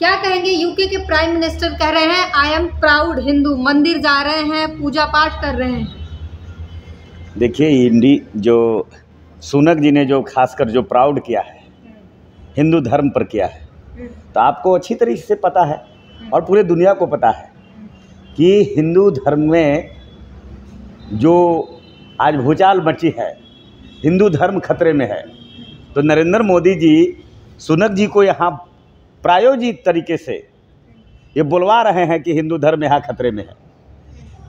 क्या कहेंगे यूके के प्राइम मिनिस्टर कह रहे हैं आई एम प्राउड हिंदू मंदिर जा रहे हैं पूजा पाठ कर रहे हैं देखिए हिंदी जो सुनक जी ने जो खासकर जो प्राउड किया है हिंदू धर्म पर किया है तो आपको अच्छी तरीके से पता है और पूरे दुनिया को पता है कि हिंदू धर्म में जो आज भूचाल मची है हिंदू धर्म खतरे में है तो नरेंद्र मोदी जी सुनक जी को यहाँ प्रायोजित तरीके से ये बुलवा रहे हैं कि हिंदू धर्म यहाँ खतरे में है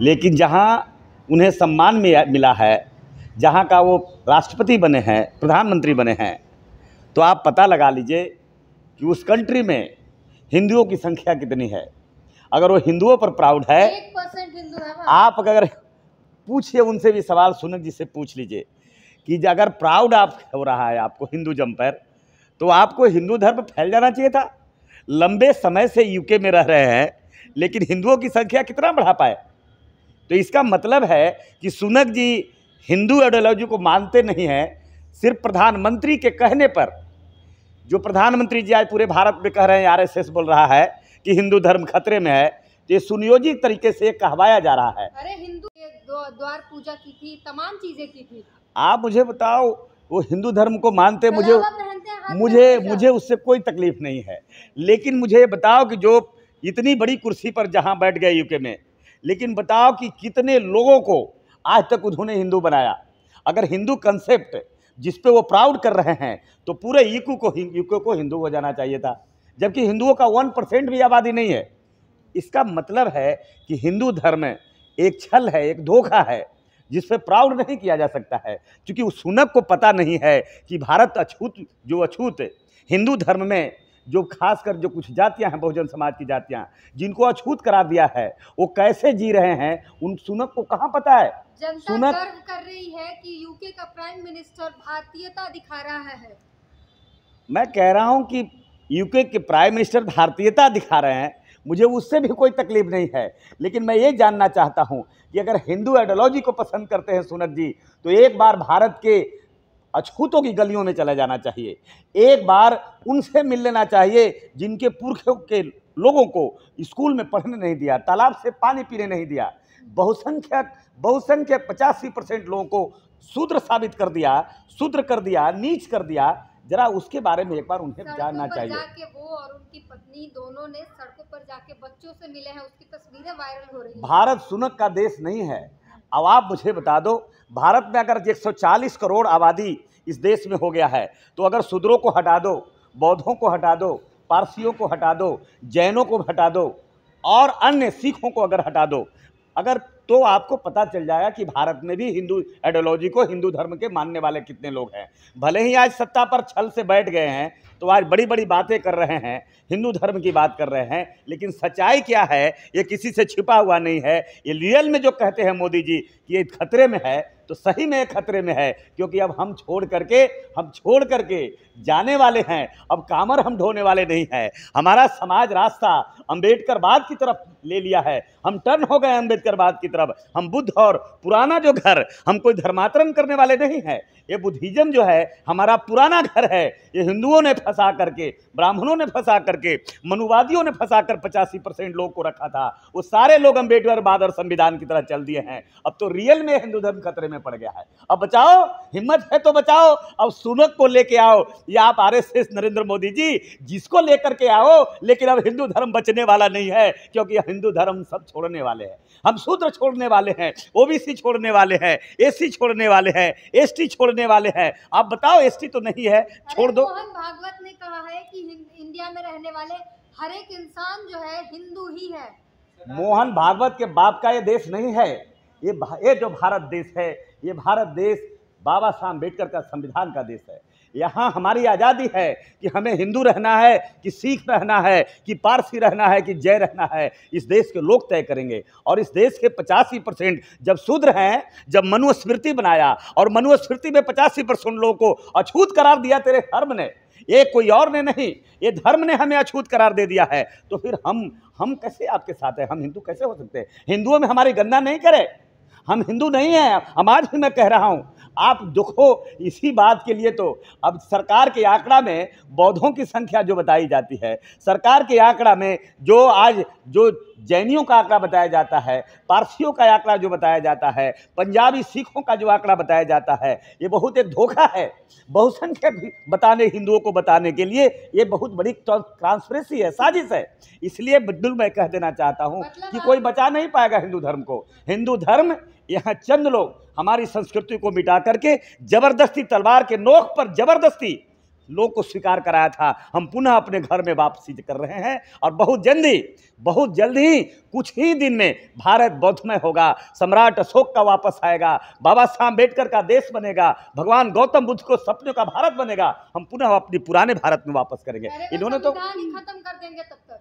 लेकिन जहाँ उन्हें सम्मान मिला है जहाँ का वो राष्ट्रपति बने हैं प्रधानमंत्री बने हैं तो आप पता लगा लीजिए कि उस कंट्री में हिंदुओं की संख्या कितनी है अगर वो हिंदुओं पर प्राउड है, है आप अगर पूछिए उनसे भी सवाल सुनक जी से पूछ लीजिए कि अगर प्राउड आप हो रहा है आपको हिंदू जम पर तो आपको हिंदू धर्म फैल जाना चाहिए था लंबे समय से यूके में रह रहे हैं लेकिन हिंदुओं की संख्या कितना बढ़ा पाए तो इसका मतलब है कि सुनक जी हिंदू आइडियोलॉजी को मानते नहीं हैं सिर्फ प्रधानमंत्री के कहने पर जो प्रधानमंत्री जी आज पूरे भारत में कह रहे हैं आरएसएस बोल रहा है कि हिंदू धर्म खतरे में है तो ये सुनियोजित तरीके से कहवाया जा रहा है अरे हिंदू द्वार पूजा की थी तमाम चीजें की थी आप मुझे बताओ वो हिंदू धर्म को मानते मुझे मुझे मुझे उससे कोई तकलीफ नहीं है लेकिन मुझे ये बताओ कि जो इतनी बड़ी कुर्सी पर जहाँ बैठ गए यूके में लेकिन बताओ कि कितने लोगों को आज तक उन्होंने हिंदू बनाया अगर हिंदू कंसेप्ट जिस पे वो प्राउड कर रहे हैं तो पूरे यूको को यूके को हिंदू हो जाना चाहिए था जबकि हिंदुओं का वन परसेंट भी आबादी नहीं है इसका मतलब है कि हिंदू धर्म एक छल है एक धोखा है जिस पर प्राउड नहीं किया जा सकता है क्योंकि उस सुनक को पता नहीं है कि भारत अछूत जो अछूत हिंदू धर्म में जो खासकर जो कुछ जातियां हैं बहुजन समाज की जातियां जिनको अछूत करा दिया है वो कैसे जी रहे हैं उन सुनक को कहाँ पता है सुनक कर रही है कि यूके का प्राइम मिनिस्टर भारतीयता दिखा रहा है मैं कह रहा हूँ कि यूके के प्राइम मिनिस्टर भारतीयता दिखा रहे हैं मुझे उससे भी कोई तकलीफ नहीं है लेकिन मैं ये जानना चाहता हूँ कि अगर हिंदू आइडियोलॉजी को पसंद करते हैं सुनत जी तो एक बार भारत के अछूतों की गलियों में चला जाना चाहिए एक बार उनसे मिल लेना चाहिए जिनके पुरखों के लोगों को स्कूल में पढ़ने नहीं दिया तालाब से पानी पीने नहीं दिया बहुसंख्यक बहुसंख्यक पचासी परसेंट लोगों को शूद्र साबित कर दिया शूद्र कर दिया नीच कर दिया जरा उसके बारे में एक बार उन्हें जानना चाहिए जाके वो और उनकी पत्नी दोनों ने सड़कों पर जाके बच्चों से मिले हैं उसकी तस्वीरें वायरल हो रही भारत सुनक का देश नहीं है अब आप मुझे बता दो भारत में अगर 140 करोड़ आबादी इस देश में हो गया है तो अगर सुदरों को हटा दो बौद्धों को हटा दो पारसियों को हटा दो जैनों को हटा दो और अन्य सिखों को अगर हटा दो अगर तो आपको पता चल जाएगा कि भारत में भी हिंदू आइडियोलॉजी को हिंदू धर्म के मानने वाले कितने लोग हैं भले ही आज सत्ता पर छल से बैठ गए हैं तो आज बड़ी बड़ी बातें कर रहे हैं हिंदू धर्म की बात कर रहे हैं लेकिन सच्चाई क्या है ये किसी से छिपा हुआ नहीं है ये रियल में जो कहते हैं मोदी जी कि ये खतरे में है तो सही में खतरे में है क्योंकि अब हम छोड़ करके हम छोड़ करके जाने वाले हैं अब कामर हम ढोने वाले नहीं हैं हमारा समाज रास्ता अम्बेडकर बाद की तरफ ले लिया है हम टर्न हो गए अम्बेडकरवाद बाद की की तरफ हम बुद्ध और पुराना जो घर हम कोई धर्मांतरण करने वाले नहीं हैं ये बुद्धिज्म जो है हमारा पुराना घर है ये हिंदुओं ने फंसा करके ब्राह्मणों ने फंसा करके मनुवादियों ने फंसा कर पचासी परसेंट लोग को रखा था वो सारे लोग अम्बेडकर बाद और संविधान की तरह चल दिए हैं अब तो रियल में हिंदू धर्म खतरे में पड़ गया है अब बचाओ हिम्मत है तो बचाओ अब सुनक को लेके आओ या आप आर नरेंद्र मोदी जी जिसको लेकर के आओ लेकिन अब हिंदू धर्म बचने वाला नहीं है क्योंकि हिंदू धर्म सब छोड़ने वाले हैं हम सूत्र छोड़ने वाले हैं ओबीसी छोड़ने वाले हैं एससी छोड़ने वाले हैं एसटी छोड़ने वाले हैं आप बताओ एसटी तो नहीं है छोड़ दो भागवत ने कहा है कि इंडिया में रहने वाले हर एक इंसान जो है हिंदू ही है मोहन भागवत के बाप का ये देश नहीं है ये ये जो भारत देश है ये भारत देश बाबा साहब अम्बेडकर का संविधान का देश है यहाँ हमारी आज़ादी है कि हमें हिंदू रहना है कि सिख रहना है कि पारसी रहना है कि जय रहना है इस देश के लोग तय करेंगे और इस देश के पचासी परसेंट जब शूद्र हैं जब मनुस्मृति बनाया और मनुस्मृति में पचासी परसेंट लोगों को अछूत करार दिया तेरे धर्म ने ये कोई और ने नहीं ये धर्म ने हमें अछूत करार दे दिया है तो फिर हम हम कैसे आपके साथ हैं हम हिंदू कैसे हो सकते हैं हिंदुओं में हमारी गंदा नहीं करे हम हिंदू नहीं हैं हम आज भी मैं कह रहा हूँ आप दुखो इसी बात के लिए तो अब सरकार के आंकड़ा में बौद्धों की संख्या जो बताई जाती है सरकार के आंकड़ा में जो आज जो जैनियों का आंकड़ा बताया जाता है पारसियों का आंकड़ा जो बताया जाता है पंजाबी सिखों का जो आंकड़ा बताया जाता है ये बहुत एक धोखा है बहुसंख्यक बताने हिंदुओं को बताने के लिए ये बहुत बड़ी ट्रांसपेरेंसी है साजिश है इसलिए बिल्कुल मैं कह देना चाहता हूँ मतलब कि कोई बचा नहीं पाएगा हिंदू धर्म को हिंदू धर्म यहाँ चंद लोग हमारी संस्कृति को मिटा करके जबरदस्ती तलवार के नोक पर जबरदस्ती लोग को स्वीकार कराया था हम पुनः अपने घर में वापसी कर रहे हैं और बहुत जल्दी बहुत जल्दी ही कुछ ही दिन में भारत बौद्धमय होगा सम्राट अशोक का वापस आएगा बाबा साहब अम्बेडकर का देश बनेगा भगवान गौतम बुद्ध को सपनों का भारत बनेगा हम पुनः अपने पुराने भारत में वापस करेंगे इन्होंने तो खत्म कर देंगे तब तक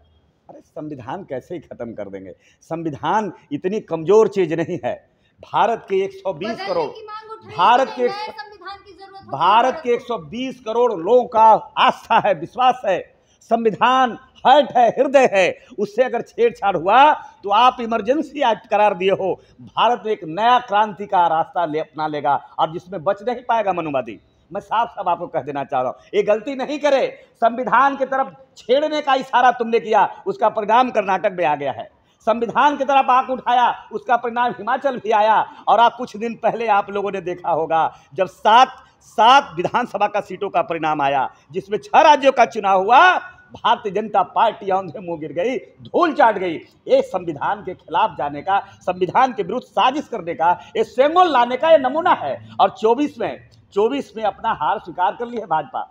अरे संविधान कैसे ही खत्म कर देंगे संविधान इतनी कमजोर चीज नहीं है भारत के 120 करोड़ भारत तो के संविधान की जरूरत भारत के 120 करोड़ लोगों का आस्था है विश्वास है संविधान हर्ट है हृदय है उससे अगर छेड़छाड़ हुआ तो आप इमरजेंसी एक्ट करार दिए हो भारत एक नया क्रांति का रास्ता ले अपना लेगा और जिसमें बच नहीं पाएगा मनुवादी मैं साफ साफ आपको कह देना चाह रहा हूँ ये गलती नहीं करे संविधान की तरफ छेड़ने का इशारा तुमने किया उसका परिणाम कर्नाटक में आ गया है संविधान की तरफ आंख उठाया उसका परिणाम हिमाचल भी आया और आप कुछ दिन पहले आप लोगों ने देखा होगा जब सात सात विधानसभा का सीटों का परिणाम आया जिसमें छह राज्यों का चुनाव हुआ भारतीय जनता पार्टी औंधे मुंह गिर गई धूल चाट गई ये संविधान के खिलाफ जाने का संविधान के विरुद्ध साजिश करने का ये स्वयं लाने का ये नमूना है और 24 में 24 में अपना हार स्वीकार कर ली है भाजपा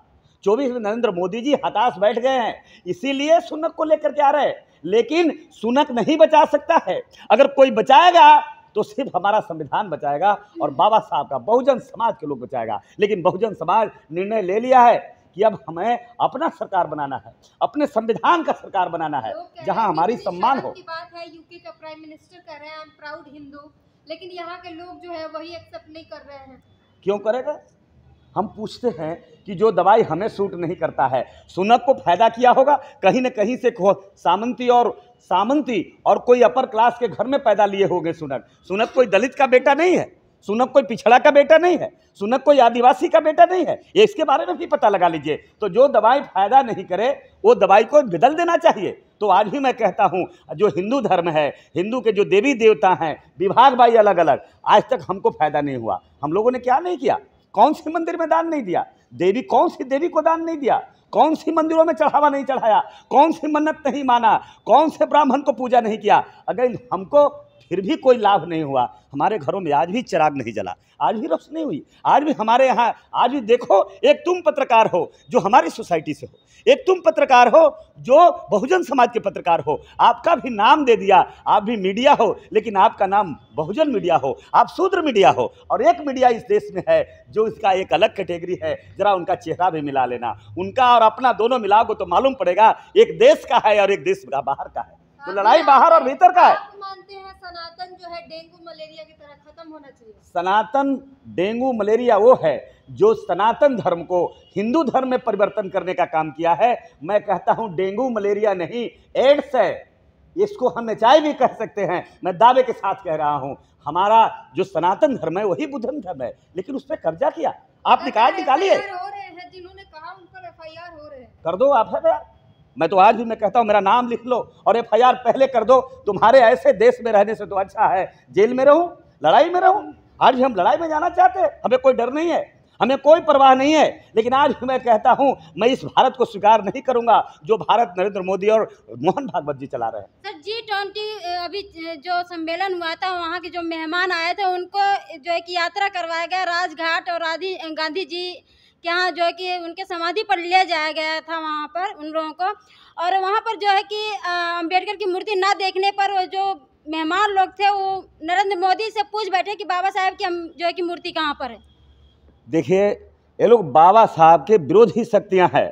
24 में नरेंद्र मोदी जी हताश बैठ गए हैं इसीलिए सुनक को लेकर के आ रहे हैं लेकिन सुनक नहीं बचा सकता है अगर कोई बचाएगा तो सिर्फ हमारा संविधान बचाएगा और बाबा साहब का बहुजन समाज के लोग बचाएगा लेकिन बहुजन समाज निर्णय ले लिया है कि अब हमें अपना सरकार बनाना है अपने संविधान का सरकार बनाना है जहां हमारी सम्मान हो बात है यूके का प्राइम मिनिस्टर कर रहे हैं प्राउड हिंदू लेकिन यहाँ के लोग जो है वही एक्सेप्ट नहीं कर रहे हैं क्यों करेगा हम पूछते हैं कि जो दवाई हमें सूट नहीं करता है सुनक को फायदा किया होगा कहीं ना कहीं से सामंती और सामंती और कोई अपर क्लास के घर में पैदा लिए होंगे सुनक सुनक कोई दलित का बेटा नहीं है सुनक कोई पिछड़ा का बेटा नहीं है सुनक कोई आदिवासी का बेटा नहीं है ये इसके बारे में भी पता लगा लीजिए तो जो दवाई फायदा नहीं करे वो दवाई को बदल देना चाहिए तो आज भी मैं कहता हूँ जो हिंदू धर्म है हिंदू के जो देवी देवता हैं विभाग बाई अलग अलग आज तक हमको फायदा नहीं हुआ हम लोगों ने क्या नहीं किया कौन सी मंदिर में दान नहीं दिया देवी कौन सी देवी को दान नहीं दिया कौन सी मंदिरों में चढ़ावा नहीं चढ़ाया कौन सी मन्नत नहीं माना कौन से ब्राह्मण को पूजा नहीं किया अगर हमको फिर भी कोई लाभ नहीं हुआ हमारे घरों में आज भी चिराग नहीं जला आज भी रोशनी हुई आज भी हमारे यहाँ आज भी देखो एक तुम पत्रकार हो जो हमारी सोसाइटी से हो एक तुम पत्रकार हो जो बहुजन समाज के पत्रकार हो आपका भी नाम दे दिया आप भी मीडिया हो लेकिन आपका नाम बहुजन मीडिया हो आप शूद्र मीडिया हो और एक मीडिया इस देश में है जो इसका एक अलग कैटेगरी है ज़रा उनका चेहरा भी मिला लेना उनका और अपना दोनों मिलाओगे तो मालूम पड़ेगा एक देश का है और एक देश का बाहर का है तो लड़ाई बाहर और भीतर का है मानते हैं सनातन जो है डेंगू मलेरिया की तरह खत्म होना चाहिए सनातन डेंगू मलेरिया वो है जो सनातन धर्म को हिंदू धर्म में परिवर्तन करने का काम किया है मैं कहता हूँ डेंगू मलेरिया नहीं एड्स है इसको हम एचआईवी भी कह सकते हैं मैं दावे के साथ कह रहा हूँ हमारा जो सनातन धर्म है वही बुद्धन धर्म है लेकिन उस पर कब्जा किया आप निकाल निकालिए जिन्होंने कहा उन पर एफ हो रहे कर दो आप है मैं तो आज भी मैं कहता हूँ मेरा नाम लिख लो और एफ पहले कर दो तुम्हारे ऐसे देश में रहने से तो अच्छा है जेल में रहूँ लड़ाई में रहूँ आज भी हम लड़ाई में जाना चाहते हैं हमें कोई डर नहीं है हमें कोई परवाह नहीं है लेकिन आज मैं कहता हूं मैं इस भारत को स्वीकार नहीं करूंगा जो भारत नरेंद्र मोदी और मोहन भागवत जी चला रहे हैं सर जी ट्वेंटी अभी जो सम्मेलन हुआ था वहाँ के जो मेहमान आए थे उनको जो एक यात्रा करवाया गया राजघाट और गांधी जी क्या जो है कि उनके समाधि पर ले जाया गया था वहाँ पर उन लोगों को और वहाँ पर जो है कि अम्बेडकर की मूर्ति ना देखने पर जो मेहमान लोग थे वो नरेंद्र मोदी से पूछ बैठे कि बाबा साहब की जो है कि मूर्ति कहाँ पर है देखिए ये लोग बाबा साहब के विरोधी शक्तियाँ हैं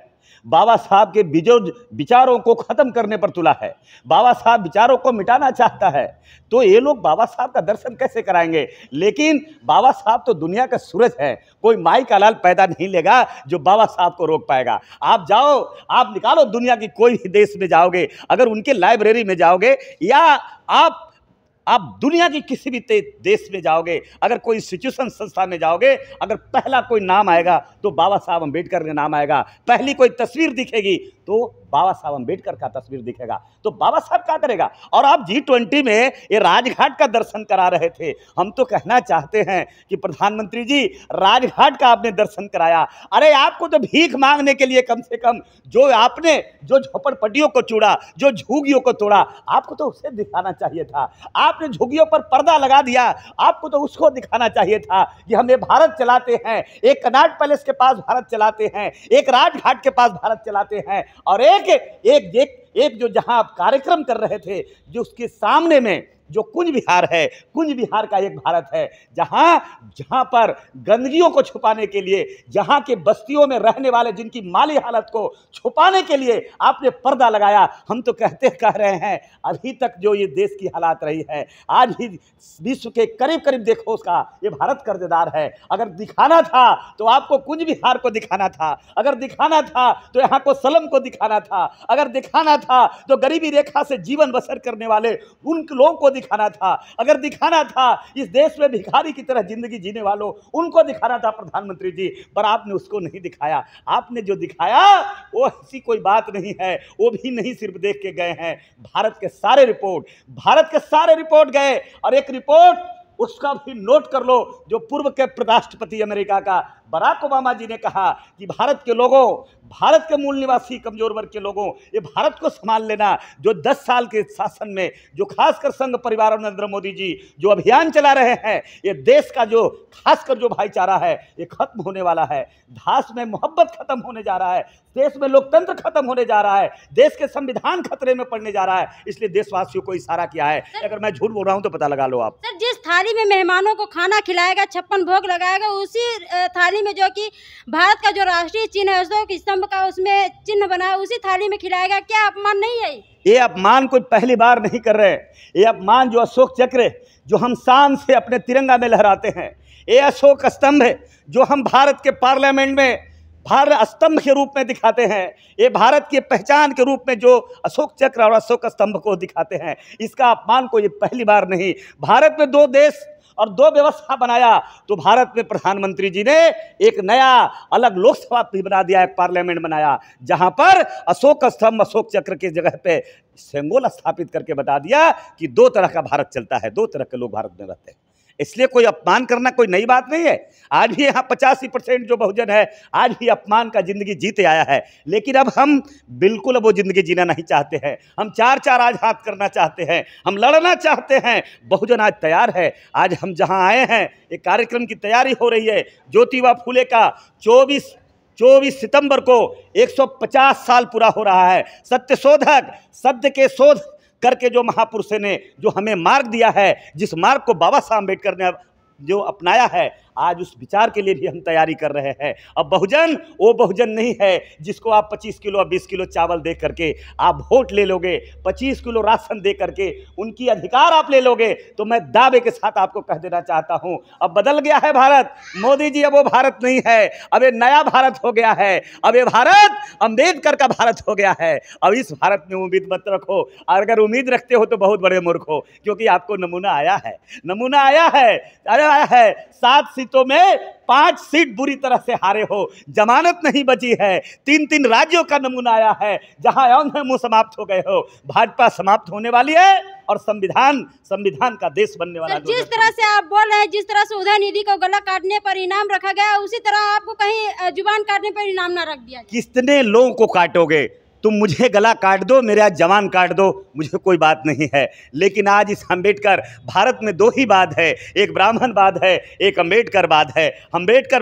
बाबा साहब के बिजो विचारों को ख़त्म करने पर तुला है बाबा साहब विचारों को मिटाना चाहता है तो ये लोग बाबा साहब का दर्शन कैसे कराएंगे लेकिन बाबा साहब तो दुनिया का सूरज है कोई माई का लाल पैदा नहीं लेगा जो बाबा साहब को रोक पाएगा आप जाओ आप निकालो दुनिया की कोई भी देश में जाओगे अगर उनके लाइब्रेरी में जाओगे या आप आप दुनिया की किसी भी देश में जाओगे अगर कोई इंस्टीट्यूशन संस्था में जाओगे अगर पहला कोई नाम आएगा तो बाबा साहब अम्बेडकर का नाम आएगा पहली कोई तस्वीर दिखेगी तो बाबा साहब अम्बेडकर का तस्वीर दिखेगा तो बाबा साहब क्या करेगा और आप जी ट्वेंटी में ये राजघाट का दर्शन करा रहे थे हम तो कहना चाहते हैं कि प्रधानमंत्री जी राजघाट का आपने दर्शन कराया अरे आपको तो भीख मांगने के लिए कम से कम जो आपने जो झोपड़पट्टियों को चूड़ा जो झुगियों को तोड़ा आपको तो उसे दिखाना चाहिए था आपने झुगियों पर पर्दा लगा दिया आपको तो उसको दिखाना चाहिए था कि हम ये भारत चलाते हैं एक कनाट पैलेस के पास भारत चलाते हैं एक राजघाट के पास भारत चलाते हैं और एक एक एक, एक जो जहां आप कार्यक्रम कर रहे थे जो उसके सामने में जो कुंज बिहार है कुंज बिहार का एक भारत है जहाँ जहाँ पर गंदगियों को छुपाने के लिए जहाँ के बस्तियों में रहने वाले जिनकी माली हालत को छुपाने के लिए आपने पर्दा लगाया हम तो कहते कह रहे हैं अभी तक जो ये देश की हालात रही है आज ही विश्व के करीब करीब देखो उसका ये भारत कर्जदार है अगर दिखाना था तो आपको कुंज बिहार को दिखाना था अगर दिखाना था तो यहाँ को सलम को दिखाना था अगर दिखाना था तो गरीबी रेखा से जीवन बसर करने वाले उन लोगों को दिखाना था अगर दिखाना था इस देश में भिखारी की तरह जिंदगी जीने वालों उनको दिखाना था प्रधानमंत्री जी पर आपने उसको नहीं दिखाया आपने जो दिखाया वो ऐसी कोई बात नहीं है वो भी नहीं सिर्फ देख के गए हैं भारत के सारे रिपोर्ट भारत के सारे रिपोर्ट गए और एक रिपोर्ट उसका भी नोट कर लो जो पूर्व के राष्ट्रपति अमेरिका का बराक ओबामा जी ने कहा कि भारत के लोगों भारत के मूल निवासी कमजोर वर्ग के लोगों ये भारत को संभाल लेना जो 10 साल के शासन में जो खासकर संघ परिवार और नरेंद्र मोदी जी जो अभियान चला रहे हैं ये देश का जो खासकर जो भाईचारा है ये खत्म होने वाला है धास में मोहब्बत खत्म होने जा रहा है देश में लोकतंत्र खत्म होने जा रहा है देश के संविधान खतरे में पड़ने जा रहा है इसलिए देशवासियों को इशारा किया है सर, अगर मैं झूठ बोल रहा हूँ तो पता लगा लो आप सर जिस थाली में मेहमानों को खाना खिलाएगा छप्पन भोग लगाएगा उसी थाली में जो की भारत का जो राष्ट्रीय चिन्ह है अशोक स्तंभ का उसमें चिन्ह बना उसी थाली में खिलाएगा क्या अपमान नहीं है ये अपमान कोई पहली बार नहीं कर रहे ये अपमान जो अशोक चक्र जो हम शान से अपने तिरंगा में लहराते हैं ये अशोक स्तंभ है जो हम भारत के पार्लियामेंट में भारत स्तंभ के रूप में दिखाते हैं ये भारत की पहचान के रूप में जो अशोक चक्र और अशोक स्तंभ को दिखाते हैं इसका अपमान को ये पहली बार नहीं भारत में दो देश और दो व्यवस्था बनाया तो भारत में प्रधानमंत्री जी ने एक नया अलग लोकसभा भी बना दिया एक पार्लियामेंट बनाया जहां पर अशोक स्तंभ अशोक चक्र की जगह पे सेंगोल स्थापित करके बता दिया कि दो तरह का भारत चलता है दो तरह के लोग भारत में रहते हैं इसलिए कोई अपमान करना कोई नई बात नहीं है आज भी यहाँ पचासी परसेंट जो बहुजन है आज भी अपमान का जिंदगी जीते आया है लेकिन अब हम बिल्कुल अब वो जिंदगी जीना नहीं चाहते हैं हम चार चार आज हाथ करना चाहते हैं हम लड़ना चाहते हैं बहुजन आज तैयार है आज हम जहाँ आए हैं एक कार्यक्रम की तैयारी हो रही है ज्योतिबा फूले का चौबीस चौबीस सितंबर को 150 साल पूरा हो रहा है सत्य शोधक सत्य के शोध करके जो महापुरुष ने जो हमें मार्ग दिया है जिस मार्ग को बाबा साहब अम्बेडकर ने जो अपनाया है आज उस विचार के लिए भी हम तैयारी कर रहे हैं अब बहुजन वो बहुजन नहीं है जिसको आप 25 किलो और 20 किलो चावल दे करके आप वोट ले लोगे 25 किलो राशन दे करके उनकी अधिकार आप ले लोगे तो मैं दावे के साथ आपको कह देना चाहता हूँ अब बदल गया है भारत मोदी जी अब वो भारत नहीं है अब ये नया भारत हो गया है अब ये भारत अम्बेडकर का भारत हो गया है अब इस भारत में उम्मीद मत रखो और अगर उम्मीद रखते हो तो बहुत बड़े मूर्ख हो क्योंकि आपको नमूना आया है नमूना आया है अरे आया है सात सीटों तो में पांच सीट बुरी तरह से हारे हो जमानत नहीं बची है तीन तीन राज्यों का नमूना आया है जहां अंध मुंह समाप्त हो गए हो भाजपा समाप्त होने वाली है और संविधान संविधान का देश बनने वाला जिस तरह से आप बोल रहे हैं जिस तरह से उदय निधि को गला काटने पर इनाम रखा गया उसी तरह आपको कहीं जुबान काटने पर इनाम ना रख दिया कितने लोगों को काटोगे तुम मुझे गला काट दो मेरा जवान काट दो मुझे कोई बात नहीं है लेकिन आज इस अम्बेडकर भारत में दो ही बात है एक ब्राह्मण बात है एक बात है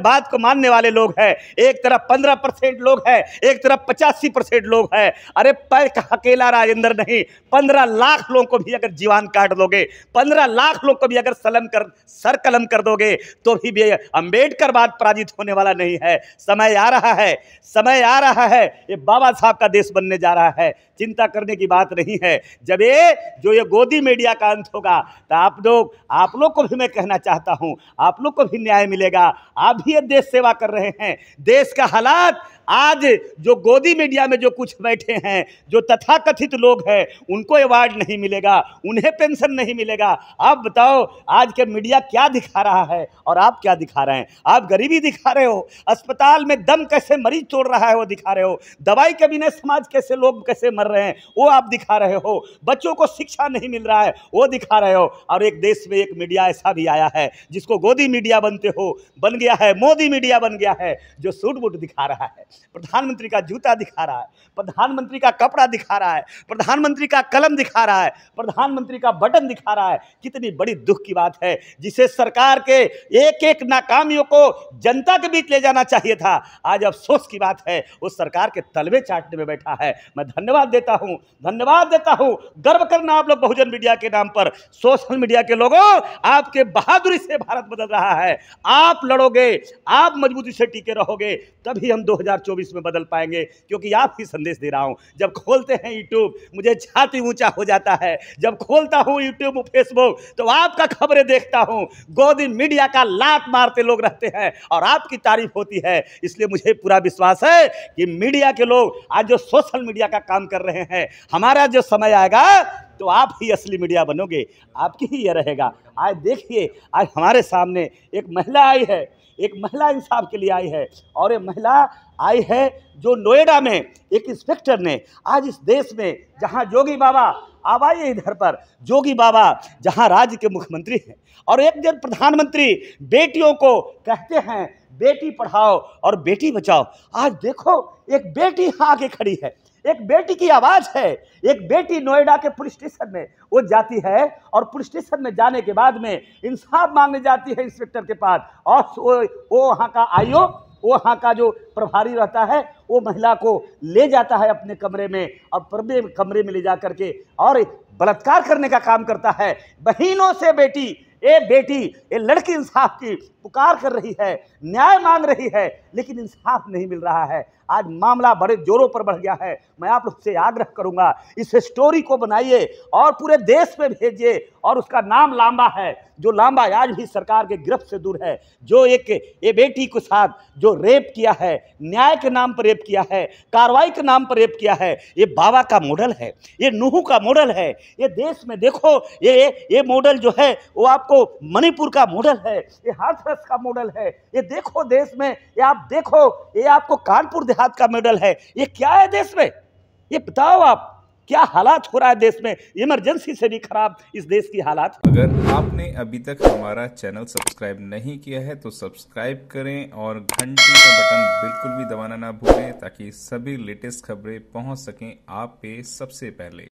बात को मानने वाले लोग हैं एक तरफ पंद्रह परसेंट लोग हैं एक तरफ पचासी परसेंट लोग हैं अरे पैक अकेला राजेंद्र नहीं पंद्रह लाख लोगों को भी अगर जीवान काट दोगे पंद्रह लाख लोग को भी अगर सलम कर सर कलम कर दोगे तो भी, अम्बेडकर बात पराजित होने वाला नहीं है समय आ रहा है समय आ रहा है ये बाबा साहब का देश बनने जा रहा है चिंता करने की बात नहीं है जब ये जो ये गोदी मीडिया का अंत होगा तो आप लोग आप लोग को भी मैं कहना चाहता हूँ आप लोग को भी न्याय मिलेगा आप भी ये देश सेवा कर रहे हैं देश का हालात आज जो गोदी मीडिया में जो कुछ बैठे हैं जो तथाकथित लोग हैं उनको अवार्ड नहीं मिलेगा उन्हें पेंशन नहीं मिलेगा आप बताओ आज के मीडिया क्या दिखा रहा है और आप क्या दिखा रहे हैं आप गरीबी दिखा रहे हो अस्पताल में दम कैसे मरीज तोड़ रहा है वो दिखा रहे हो दवाई के बिना समाज कैसे लोग कैसे मर रहे हैं वो आप दिखा रहे हो बच्चों को शिक्षा नहीं मिल रहा है वो दिखा रहे हो और एक देश में एक मीडिया ऐसा भी आया है जिसको गोदी मीडिया बनते हो बन गया है मोदी मीडिया बन गया है जो सूट बुट दिखा रहा है प्रधानमंत्री का जूता दिखा रहा है प्रधानमंत्री का कपड़ा दिखा रहा है प्रधानमंत्री का कलम दिखा रहा है प्रधानमंत्री का बटन दिखा रहा है कितनी बड़ी दुख की बात है जिसे सरकार के एक एक नाकामियों को जनता के बीच ले जाना चाहिए था आज अफसोस की बात है वो सरकार के तलवे चाटने में बैठा है मैं धन्यवाद देता हूँ धन्यवाद देता हूँ गर्व करना आप लोग बहुजन मीडिया के नाम पर सोशल मीडिया के लोगों आपके बहादुरी से भारत बदल रहा है आप लड़ोगे आप मजबूती से टीके रहोगे तभी हम दो हजार 2024 में बदल पाएंगे क्योंकि आप ही संदेश दे रहा हूँ जब खोलते हैं यूट्यूब मुझे छाती ऊंचा हो जाता है जब खोलता हूँ यूट्यूब फेसबुक तो आपका खबरें देखता हूँ गोदी मीडिया का लात मारते लोग रहते हैं और आपकी तारीफ होती है इसलिए मुझे पूरा विश्वास है कि मीडिया के लोग आज जो सोशल मीडिया का काम कर रहे हैं हमारा जो समय आएगा तो आप ही असली मीडिया बनोगे आपकी ही यह रहेगा आज देखिए आज हमारे सामने एक महिला आई है एक महिला इंसाफ के लिए आई है और ये महिला आई है जो नोएडा में एक इंस्पेक्टर ने आज इस देश में जहाँ जोगी बाबा आवाइए आइए इधर पर जोगी बाबा जहाँ राज्य के मुख्यमंत्री हैं और एक दिन प्रधानमंत्री बेटियों को कहते हैं बेटी पढ़ाओ और बेटी बचाओ आज देखो एक बेटी आगे खड़ी है एक बेटी की आवाज़ है एक बेटी नोएडा के पुलिस स्टेशन में वो जाती है और पुलिस स्टेशन में जाने के बाद में इंसाफ मांगने जाती है इंस्पेक्टर के पास और वो वो वहाँ का आईओ वो वहाँ का जो प्रभारी रहता है वो महिला को ले जाता है अपने कमरे में और पर्दे कमरे में ले जा करके और बलात्कार करने का काम करता है बहनों से बेटी ए बेटी ये लड़की इंसाफ की पुकार कर रही है न्याय मांग रही है लेकिन इंसाफ नहीं मिल रहा है आज मामला बड़े जोरों पर बढ़ गया है मैं आप लोग से आग्रह करूंगा इस स्टोरी को बनाइए और पूरे देश में भेजिए और उसका नाम लांबा है जो लांबा आज भी सरकार के गिरफ्त से दूर है जो एक ये बेटी के साथ जो रेप किया है न्याय के नाम पर रेप किया है कार्रवाई के नाम पर रेप किया है ये बाबा का मॉडल है ये नूह का मॉडल है ये देश में देखो ये ये मॉडल जो है वो आपको मणिपुर का मॉडल है ये हाथरस का मॉडल है ये देखो देश में ये आप देखो ये आपको कानपुर जिहाद का मेडल है ये क्या है देश में ये बताओ आप क्या हालात हो रहा है देश में इमरजेंसी से भी खराब इस देश की हालात अगर आपने अभी तक हमारा चैनल सब्सक्राइब नहीं किया है तो सब्सक्राइब करें और घंटी का बटन बिल्कुल भी दबाना ना भूलें ताकि सभी लेटेस्ट खबरें पहुंच सकें आप पे सबसे पहले